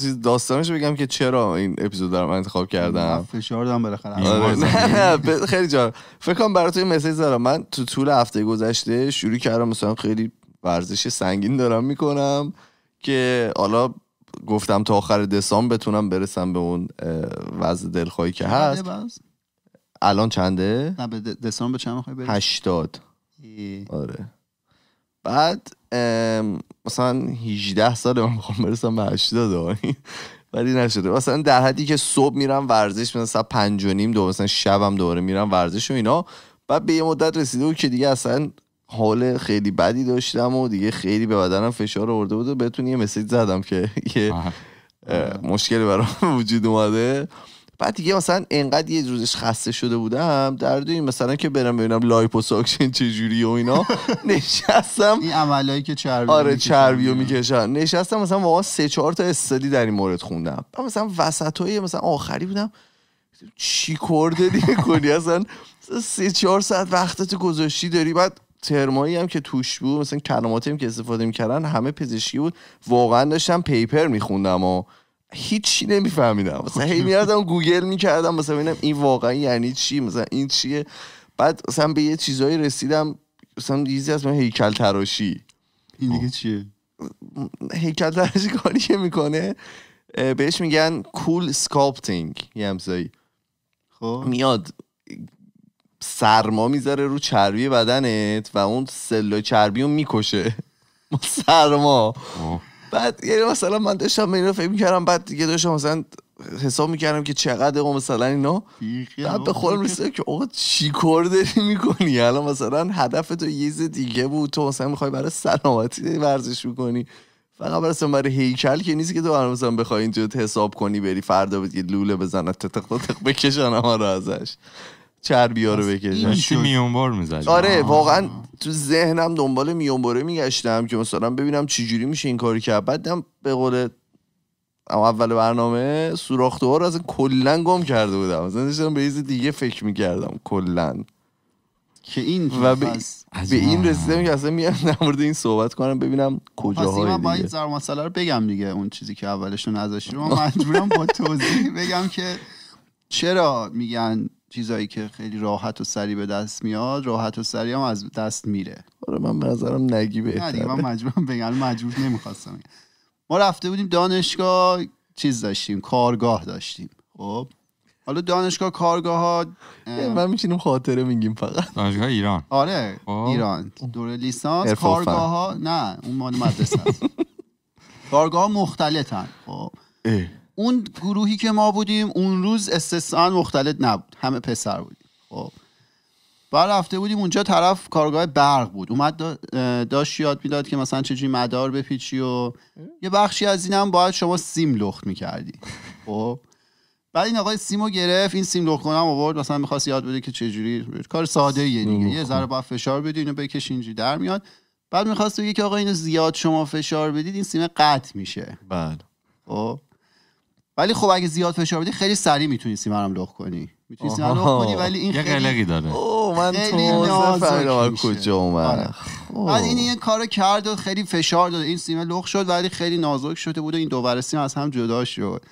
چیز داستانش بگم که چرا این اپیزود رو من انتخاب کردم فشار دارم بالاخره آره. آره. خیلی جا فکر کنم برای تو مسیج دارم من تو طول هفته گذشته شروع کردم مثلا خیلی ورزش سنگین دارم میکنم که حالا گفتم تا آخر دسامبر بتونم برسم به اون وضع دلخواهی که بله، هست الان چنده؟ نه به دسامبر چند میخوای هشتاد آره بعد مثلا 18 سال من میخوام برسم به 80 ولی نشده مثلا در حدی که صبح میرم ورزش مثلا پنج و نیم دو مثلا شبم دوباره میرم ورزش و اینا بعد به یه مدت رسیده بود که دیگه اصلا حال خیلی بدی داشتم و دیگه خیلی به بدنم فشار آورده بود و بهتون یه مسیج زدم که یه مشکل برام وجود اومده بعد دیگه مثلا انقدر یه روزش خسته شده بودم در این مثلا که برم ببینم لایپوساکشن چجوری و اینا نشستم این عملایی که چربی آره چربی رو میکشن نشستم مثلا واقعا سه چهار تا استادی در این مورد خوندم مثلا وسطای مثلا آخری بودم چی کرده دیگه کنی اصلا سه چهار ساعت وقتت گذاشتی داری بعد ترمایی هم که توش بود مثلا کلماتی که استفاده میکردن همه پزشکی بود واقعا داشتم پیپر میخوندم و هیچی نمیفهمیدم مثلا هی میردم گوگل میکردم مثلا ببینم این واقعا یعنی چی مثلا این چیه بعد مثلا به یه چیزایی رسیدم مثلا چیزی از من هیکل تراشی این دیگه خب. چیه هیکل تراشی کاری که میکنه بهش میگن کول cool یه همزایی خب میاد سرما میذاره رو چربی بدنت و اون سلول چربی رو میکشه سرما بعد یعنی مثلا من داشتم اینو فکر میکردم بعد دیگه داشتم مثلا حساب میکردم که چقدر اون مثلا اینا بعد به خودم رسیدم که آقا چی کار داری میکنی الان مثلا هدف تو یه دیگه بود تو مثلا میخوای برای سلامتی ورزش میکنی فقط برای برای هیکل که نیست که تو هر مثلا بخوای اینجوری حساب کنی بری فردا بگی لوله بزنن تتق تتق بکشن ما رو ازش چربیا رو بکشن چی میونبر میزد آره آه. واقعا تو ذهنم دنبال میونبره میگشتم که مثلا ببینم چجوری میشه این کاری که بعدم به قول اول برنامه سوراخته ها رو از کلا گم کرده بودم مثلا داشتم به چیز دیگه فکر میکردم کلا که این و به, به این رسیدم که اصلا میام در مورد این صحبت کنم ببینم خب، کجاهای با این رو بگم دیگه اون چیزی که اولش نذاشتم مجبورم با توضیح بگم که چرا میگن چیزایی که خیلی راحت و سری به دست میاد راحت و سریع هم از دست میره آره من به نظرم نگی بهتره نه من مجبورم بگم مجبور نمیخواستم ما رفته بودیم دانشگاه چیز داشتیم کارگاه داشتیم خب حالا دانشگاه کارگاه ها یعنی من میشینم خاطره میگیم فقط دانشگاه ایران آره خب. ایران دوره لیسانس کارگاه ها نه اون مال مدرسه است کارگاه مختلفن خب اون گروهی که ما بودیم اون روز استثنا مختلط نبود همه پسر بودیم خب بعد رفته بودیم اونجا طرف کارگاه برق بود اومد داشت یاد میداد که مثلا چجوری مدار بپیچی و یه بخشی از اینم باید شما سیم لخت میکردی خب بعد این آقای سیمو گرفت این سیم لخت کنم آورد مثلا میخواست یاد بده که چجوری کار ساده یه دیگه یه ذره باید فشار بدی اینو بکش اینجوری در میاد بعد میخواست بگه که آقا اینو زیاد شما فشار بدید این سیم قطع میشه بله خب ولی خب اگه زیاد فشار بدی خیلی سریع میتونی سیمه لخ کنی میتونی رو کنی ولی این خیلی یه داره اوه من تو کجا آره. اومد بعد این یه کارو کرد و خیلی فشار داد این سیمه لخ شد ولی خیلی نازک شده بود این دوباره سیم از هم جدا شد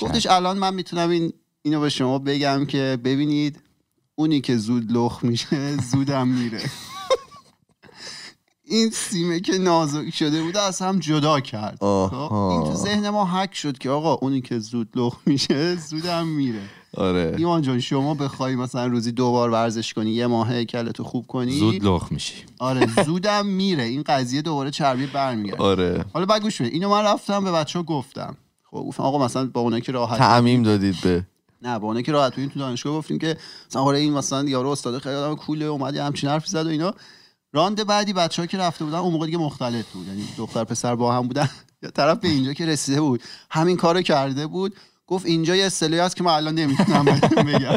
گفتش الان من میتونم این اینو به شما بگم که ببینید اونی که زود لخ میشه زودم میره این سیمه که نازک شده بوده از هم جدا کرد خب، این تو ذهن ما حک شد که آقا اونی که زود لخ میشه زودم میره آره ایمان جان شما بخوای مثلا روزی دوبار ورزش کنی یه ماه تو خوب کنی زود لخ میشی آره زودم میره این قضیه دوباره چربی برمیگرده آره حالا بعد گوش اینو من رفتم به بچه ها گفتم خب گفتم آقا مثلا با اونایی که راحت تعمیم دادید به نه با اونایی که راحت تو دانشگاه گفتیم که مثلا آره این مثلا یارو استاد خیلی آدم کوله اومد همچین حرفی زد و اینا راند بعدی بچه که رفته بودن اون موقع دیگه مختلط بود یعنی دختر پسر با هم بودن طرف به اینجا که رسیده بود همین کارو کرده بود گفت اینجا یه اصطلاحی هست که ما الان نمیتونم بگم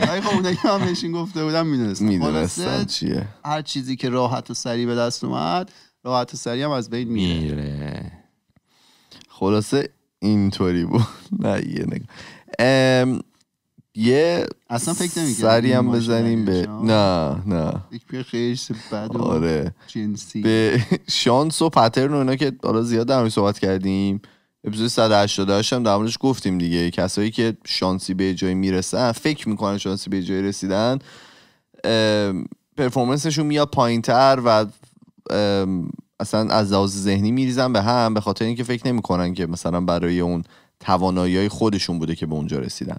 ولی خب اونایی هم گفته بودم میدونستم میدونستم چیه هر چیزی که راحت و سریع به دست اومد راحت و سریع هم از بین میره, میره. خلاصه اینطوری بود نه یه نگاه یه اصلا فکر نمی سری هم بزنیم به نه نه خیلی بد آره به شانس و پترن و اینا که حالا زیاد در صحبت کردیم اپیزود 188 هم در موردش گفتیم دیگه کسایی که شانسی به جایی میرسن فکر میکنن شانسی به جایی رسیدن پرفورمنسشون میاد پایینتر و اصلا از لحاظ ذهنی میریزن به هم به خاطر اینکه فکر نمیکنن که مثلا برای اون توانایی خودشون بوده که به اونجا رسیدن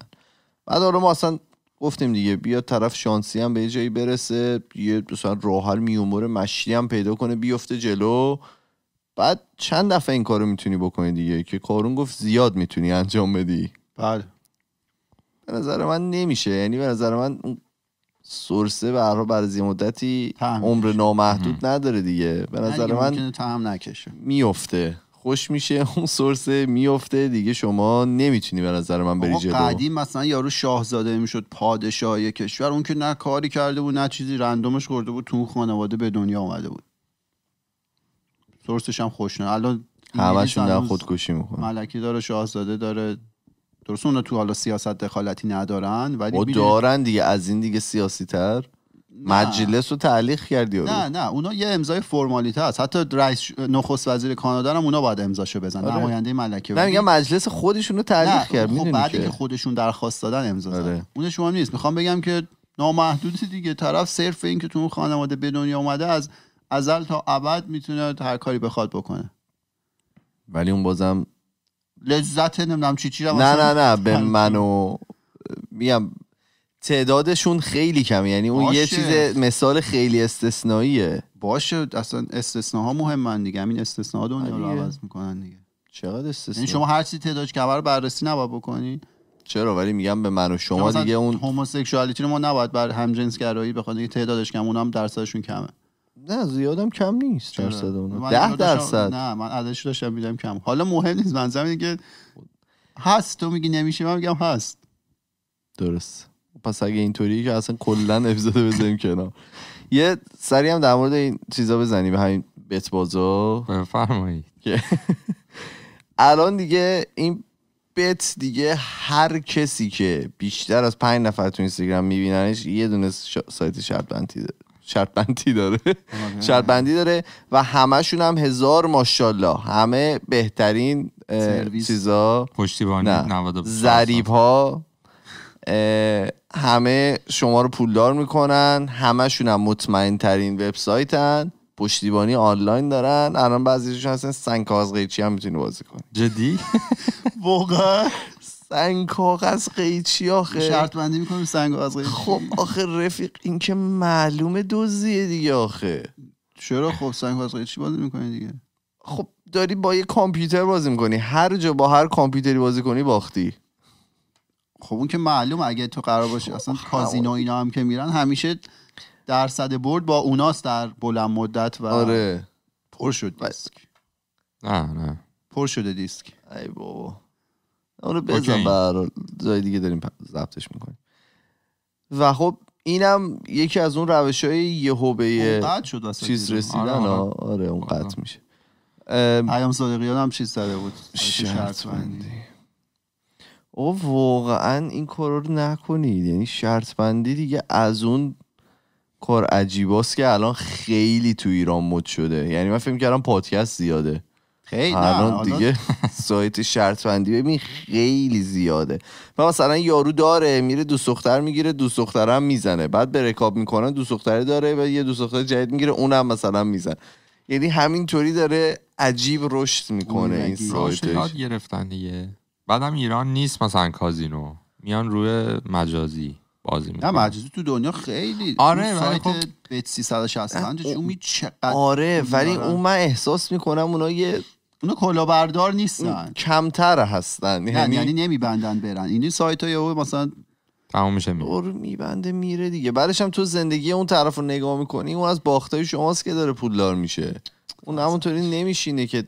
بعد حالا ما اصلا گفتیم دیگه بیا طرف شانسی هم به یه جایی برسه یه مثلا راحل میومور مشتی هم پیدا کنه بیفته جلو بعد چند دفعه این کارو میتونی بکنی دیگه که کارون گفت زیاد میتونی انجام بدی بله به نظر من نمیشه یعنی به نظر من سرسه به هر برای مدتی عمر نامحدود نداره دیگه به نظر من تهم نکشه میفته خوش میشه اون سورس میفته دیگه شما نمیتونی به نظر من بری جلو قدیم مثلا یارو شاهزاده میشد پادشاه کشور اون که نه کاری کرده بود نه چیزی رندومش کرده بود تو خانواده به دنیا اومده بود سرسش هم خوش نه الان همشون در خودکشی میکنن ملکی داره شاهزاده داره درست اونا تو حالا سیاست دخالتی ندارن ولی دارن دیگه از این دیگه سیاسی تر مجلس رو تعلیق کردی نه نه اونا یه امضای فرمالیته هست حتی رئیس نخست وزیر کانادا هم اونا باید امضاشو بزنن آره. نماینده ملکه نه میگم مجلس خودشون تعلیق کرد خب بعدی که خودشون درخواست دادن امضا آره. اون شما نیست میخوام بگم که نامحدود دیگه طرف صرف این که تو اون خانواده به دنیا اومده از ازل تا ابد میتونه هر کاری بخواد بکنه ولی اون بازم لذت نمیدونم چی چی نه نه نه به منو میگم تعدادشون خیلی کمی یعنی اون باشه. یه چیز مثال خیلی استثنائیه باشه اصلا ها مهمن دیگه همین ها دنیا رو آره عوض میکنن دیگه چقدر یعنی استثناء یعنی شما هر چیزی تعدادش کمه رو بررسی نباید بکنی چرا ولی میگم به من و شما دیگه اون هوموسکسوالیتی رو ما نباید بر همجنس گرایی بخواد دیگه تعدادش کم اونم درصدشون کمه نه زیادم کم نیست درصد اون 10 درصد نه من عددش داشتم میگم کم حالا مهم نیست من زمین که هست تو میگی نمیشه من میگم هست درست پس اگه اینطوری که اصلا کلا افزاده بزنیم کنار یه سری هم در مورد این چیزا بزنیم به همین بت بازا بفرمایید الان دیگه این بت دیگه هر کسی که بیشتر از پنج نفر تو اینستاگرام میبیننش یه دونه سایت شرط بندی داره شرط بندی داره داره و همشون هم هزار ماشاءالله همه بهترین چیزا پشتیبانی ها همه شما رو پولدار میکنن همشون هم مطمئن ترین وبسایتن پشتیبانی آنلاین دارن الان بعضیشون هستن سنگ کاغذ قیچی هم میتونی بازی کنی جدی واقعا سنگ کاغذ قیچی آخه شرط بندی میکنیم سنگ کاغذ خب آخه رفیق این که معلوم دوزیه دیگه آخه چرا خب سنگ کاغذ قیچی بازی میکنی دیگه خب داری با یه کامپیوتر بازی میکنی هر جا با هر کامپیوتری بازی کنی باختی خب اون که معلوم اگه تو قرار باشه خب، اصلا خب، کازینو خب. اینا هم که میرن همیشه درصد برد با اوناست در بلند مدت و آره پر شد دیسک نه نه پر شده دیسک ای بابا اونو آره، بزن برای جای دیگه داریم ضبطش میکنیم و خب اینم یکی از اون روش های یه چیز رسیدن آره, آره. آره اون قطع آره. میشه پیام صادقیان هم چیز داره بود آره، شرط او واقعا این کار رو نکنید یعنی شرط بندی دیگه از اون کار عجیباست که الان خیلی تو ایران مد شده یعنی من فکر کردم پادکست زیاده خیلی الان دیگه سایت شرط بندی ببین خیلی زیاده و مثلا یارو داره میره دوست دختر میگیره دوست دخترم میزنه بعد رکاب میکنن دوست دختره داره و یه دوست دختر جدید میگیره اونم مثلا میزنه یعنی همینطوری داره عجیب رشد میکنه این یعنی سایتش گرفتن بعدم ایران نیست مثلا کازینو میان روی مجازی بازی میکنن نه مجازی تو دنیا خیلی آره ولی خب بیت 365 چقدر آره ولی اون من احساس میکنم اونا یه اونا کلاهبردار نیستن کمتر هستن یعنی یعنی نمیبندن برن این سایت ها یهو مثلا تمام میشه میره میبنده میره دیگه بعدش هم تو زندگی اون طرف رو نگاه میکنی اون از باختای شماست که داره پولدار میشه اون همونطوری نمیشینه که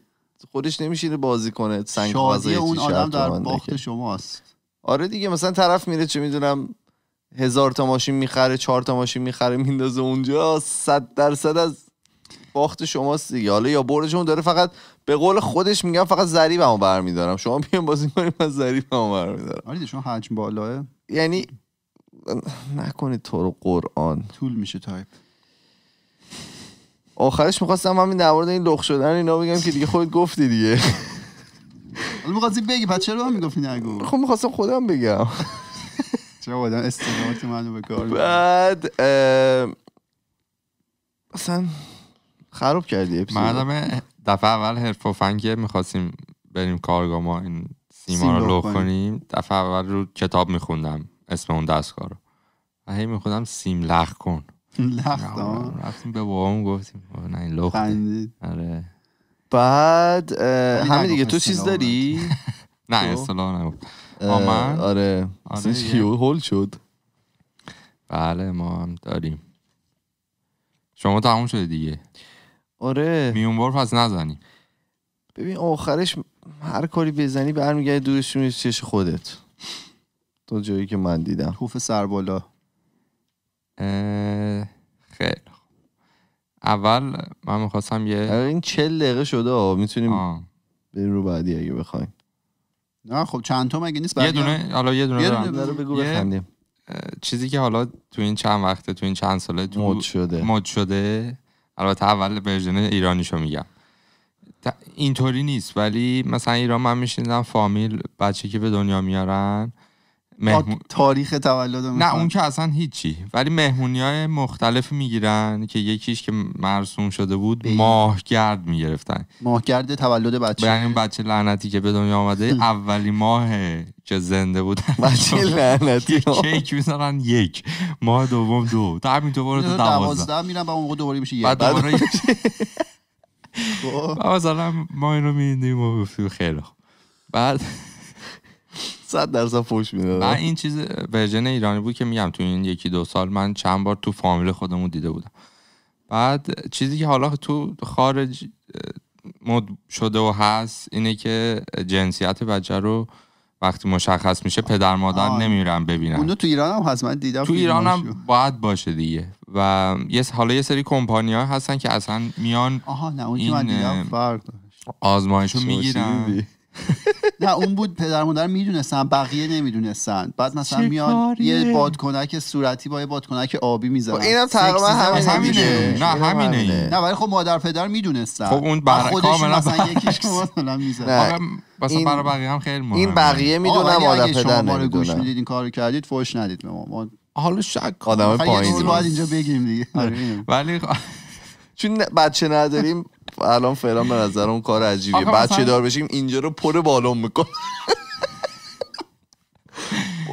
خودش نمیشینه بازی کنه سنگ شادی اون آدم در باخت شماست آره دیگه مثلا طرف میره چه میدونم هزار تا ماشین میخره چهار تا ماشین میخره میندازه اونجا صد درصد از باخت شماست دیگه حالا یا بردشون داره فقط به قول خودش میگم فقط ذریبمو برمیدارم شما بیان بازی کنیم من برمیدارم آره شما حجم بالاه یعنی نکنید تو رو قرآن طول میشه تایپ آخرش میخواستم همین در مورد این لخ شدن اینا بگم که دیگه خودت گفتی دیگه حالا میخواستی بگی بعد چرا هم میگفتی نگو خب میخواستم خودم بگم چرا بایدن استعمالتی منو به کار بعد اصلا خراب کردی مردم دفعه اول حرف و فنگه میخواستیم بریم کارگاه ما این سیما رو لخ کنیم دفعه اول رو کتاب میخوندم اسم اون دستگاه رو و هی میخوندم سیم لخ کن لخت آره، آره. رفتیم به بابام گفتیم نه این آره بعد خب، همه دیگه تو چیز داری نه اصطلاح نه آمن آره کیو آره، هول شد بله ما هم داریم شما تموم شده دیگه آره میون بار از نزنی ببین آخرش هر کاری بزنی برمیگرد دورش میشه چش خودت تو جایی که من دیدم خوف سر بالا خیلی اول من میخواستم یه آره، این چل دقیقه شده میتونیم به رو بعدی اگه بخوایم نه خب چند تا مگه نیست یه دونه حالا یه دونه, یه دونه بگو بخندیم چیزی که حالا تو این چند وقته تو این چند ساله تو مد شده مد شده البته اول ورژن ایرانیشو میگم اینطوری نیست ولی مثلا ایران من میشنیدم فامیل بچه که به دنیا میارن تاریخ تولد نه اون که اصلا هیچی ولی مهمونی های مختلف میگیرن که یکیش که مرسوم شده بود بله. ماهگرد میگرفتن ماهگرد تولد بچه یعنی بچه لعنتی که به دنیا آمده اولی ماه که زنده بود بچه لعنتی کیک میذارن یک ماه دوم دو تا همین تو برو تا دوازده میرن با اون دوباره میشه یک خب. بعد مثلا ما اینو میدیم و خیلی بعد صد درصد فوش من این چیز ورژن ایرانی بود که میگم تو این یکی دو سال من چند بار تو فامیل خودمون دیده بودم بعد چیزی که حالا تو خارج مد شده و هست اینه که جنسیت بچه رو وقتی مشخص میشه پدر مادر نمیرن ببینن اونو تو ایران هم هست من دیدم تو ایران هم باید باشه دیگه و یه حالا یه سری کمپانی ها هستن که اصلا میان آها نه اون این فرق آزمایشو میگیرن نه اون بود پدر مادر میدونستن بقیه نمیدونستن بعد مثلا میان یه بادکنک صورتی با یه بادکنک آبی میزنن خب اینم تقریبا همینه نه همینه نه ولی خب مادر پدر میدونستن خب اون کاملا مثلا یکیش مثلا برای بقیه هم خیلی مهمه این بقیه میدونن مادر پدر شما گوش میدید این کارو کردید فوش ندید به ما حالا شک آدم پایین باید اینجا بگیم دیگه آره. آره. ولی خب- چون بچه نداریم الان فعلا به نظر اون کار عجیبیه چه دار بشیم اینجا رو پر بالون میکن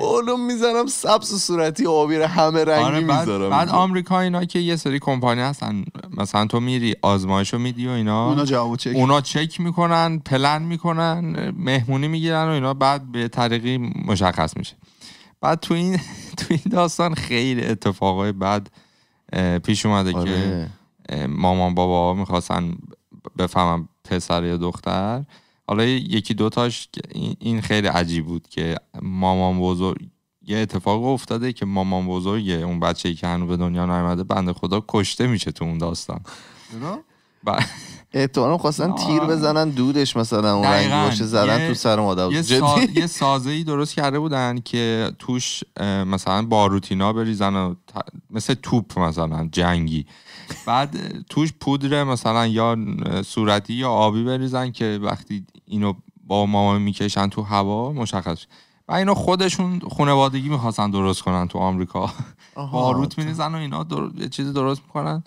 بالون میزنم سبز و صورتی رو همه رنگی آره، میذارم بعد آمریکا اینا که یه سری کمپانی هستن مثلا تو میری آزمایش رو میدی و اینا اونا چک اونا چک میکنن پلن میکنن مهمونی میگیرن و اینا بعد به طریقی مشخص میشه بعد تو این تو این داستان خیلی اتفاقای بعد پیش اومده که آره. مامان بابا میخواستن بفهمم پسر یا دختر حالا یکی دوتاش این خیلی عجیب بود که مامان بزرگ یه اتفاق افتاده که مامان بزرگ اون بچه که هنوز به دنیا نیامده بند خدا کشته میشه تو اون داستان احتمالا خواستن تیر بزنن دودش مثلا اون رنگ باشه زدن تو سر مادر یه, یه سازه ای درست کرده بودن که توش مثلا باروتینا بریزن و مثل توپ مثلا جنگی بعد توش پودر مثلا یا صورتی یا آبی بریزن که وقتی اینو با ماما میکشن تو هوا مشخص و اینا خودشون خانوادگی میخواستن درست کنن تو آمریکا باروت میریزن و اینا در... چیزی درست میکنن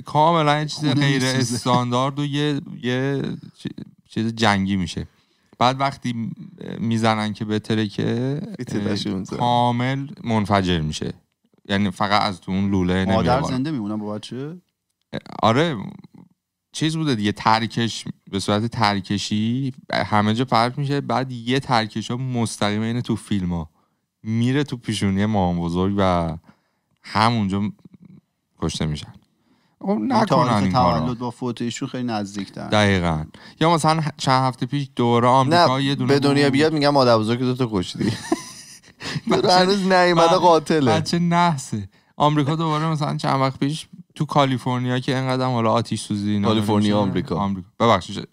کاملا یه چیز غیر استاندارد و یه یه چیز جنگی میشه بعد وقتی میزنن که به که کامل منفجر میشه یعنی فقط از تو اون لوله نمیاد مادر زنده میمونن با بچه آره چیز بوده دیگه ترکش به صورت ترکشی همه جا فرق میشه بعد یه ترکش ها مستقیم اینه تو فیلم ها میره تو پیشونی مام بزرگ و همونجا کشته میشن خب، یعنی نکنن این تولد با فوت ایشون خیلی نزدیکتر دقیقاً یا مثلا چند هفته پیش دوره آمریکا یه دونه به دنیا بیاد میگم مادر بزرگ دو تا کشتی هنوز نیومده قاتله بچه نحسه آمریکا دوباره مثلا چند وقت پیش تو کالیفرنیا که اینقدر حالا آتیش سوزی کالیفرنیا آمریکا آمریکا ببخشید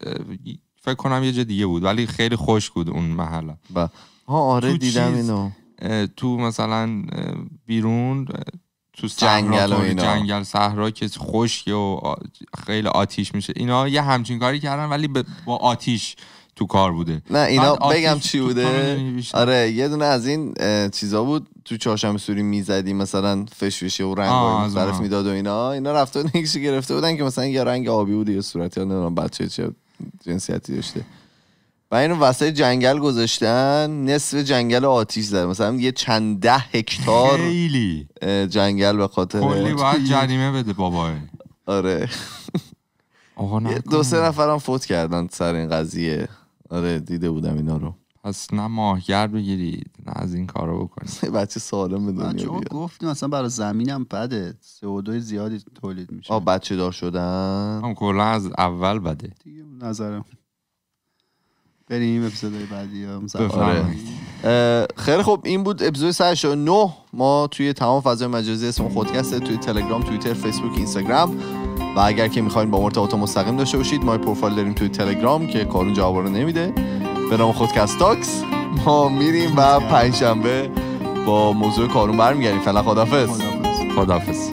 فکر کنم یه جا دیگه بود ولی خیلی خوش بود اون محله ها بله. آره دیدم اینو تو مثلا بیرون تو جنگل و اینا جنگل صحرا که خشک و خیلی آتیش میشه اینا یه همچین کاری کردن ولی با آتیش تو کار بوده نه اینا بگم چی بوده آره یه دونه از این چیزا بود تو چاشم سوری میزدی مثلا فشوشی و رنگ طرف میداد و اینا اینا رفته بودن گرفته بودن که مثلا یه رنگ آبی بود یه صورتی نمیدونم بچه چه جنسیتی داشته و اینو وسط جنگل گذاشتن نصف جنگل آتیش زده مثلا یه چند ده هکتار خیلی جنگل به خاطر کلی باید جریمه بده بابای آره آقا دو سه نفرم فوت کردن سر این قضیه آره دیده بودم اینا رو پس نه ماهگر بگیرید نه از این کارو بکنید بچه سالم به دنیا بیاد گفتیم اصلا برای زمینم بده CO2 زیادی تولید میشه آه بچه دار شدن هم کلا از اول بده دیگه نظرم بریم اپیزود بعدی خیلی خب این بود اپیزود 109 ما توی تمام فضای مجازی اسم خودکسته توی تلگرام تویتر، فیسبوک اینستاگرام و اگر که میخواین با ارتباط مستقیم داشته باشید ما پروفایل داریم توی تلگرام که کارون جواب رو نمیده به نام خودکست تاکس ما میریم و پنجشنبه با موضوع کارون برمیگردیم فعلا خدافظ خدافظ